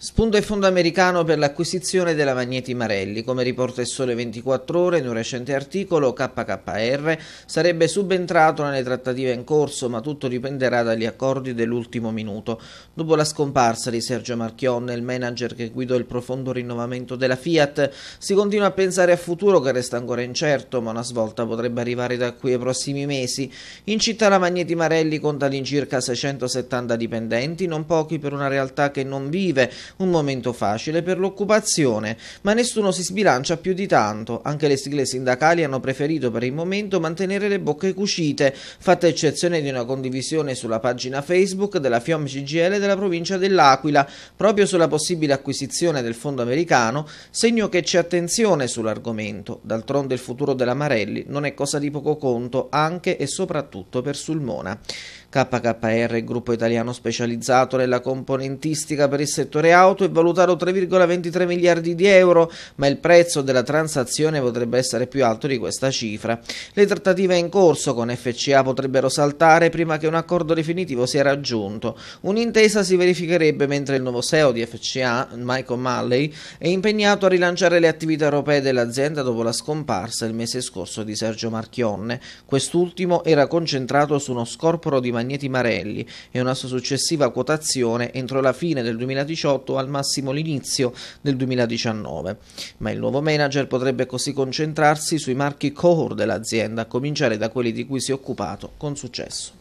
Spunto e fondo americano per l'acquisizione della Magneti Marelli, come riporta il Sole 24 Ore in un recente articolo, KKR sarebbe subentrato nelle trattative in corso, ma tutto dipenderà dagli accordi dell'ultimo minuto. Dopo la scomparsa di Sergio Marchionne, il manager che guidò il profondo rinnovamento della Fiat, si continua a pensare a futuro che resta ancora incerto, ma una svolta potrebbe arrivare da qui ai prossimi mesi. In città la Magneti Marelli conta all'incirca 670 dipendenti, non pochi per una realtà che non vive un momento facile per l'occupazione, ma nessuno si sbilancia più di tanto. Anche le sigle sindacali hanno preferito per il momento mantenere le bocche cucite, fatta eccezione di una condivisione sulla pagina Facebook della FIOM CGL della provincia dell'Aquila, proprio sulla possibile acquisizione del fondo americano, segno che c'è attenzione sull'argomento. D'altronde il futuro della Marelli non è cosa di poco conto, anche e soprattutto per Sulmona. KKR, gruppo italiano specializzato nella componentistica per il settore auto è valutato 3,23 miliardi di euro, ma il prezzo della transazione potrebbe essere più alto di questa cifra. Le trattative in corso con FCA potrebbero saltare prima che un accordo definitivo sia raggiunto. Un'intesa si verificherebbe mentre il nuovo CEO di FCA, Michael Malley, è impegnato a rilanciare le attività europee dell'azienda dopo la scomparsa il mese scorso di Sergio Marchionne. Quest'ultimo era concentrato su uno scorporo di Magneti Marelli e una sua successiva quotazione entro la fine del 2018 2018, al massimo l'inizio del 2019. Ma il nuovo manager potrebbe così concentrarsi sui marchi core dell'azienda, a cominciare da quelli di cui si è occupato con successo.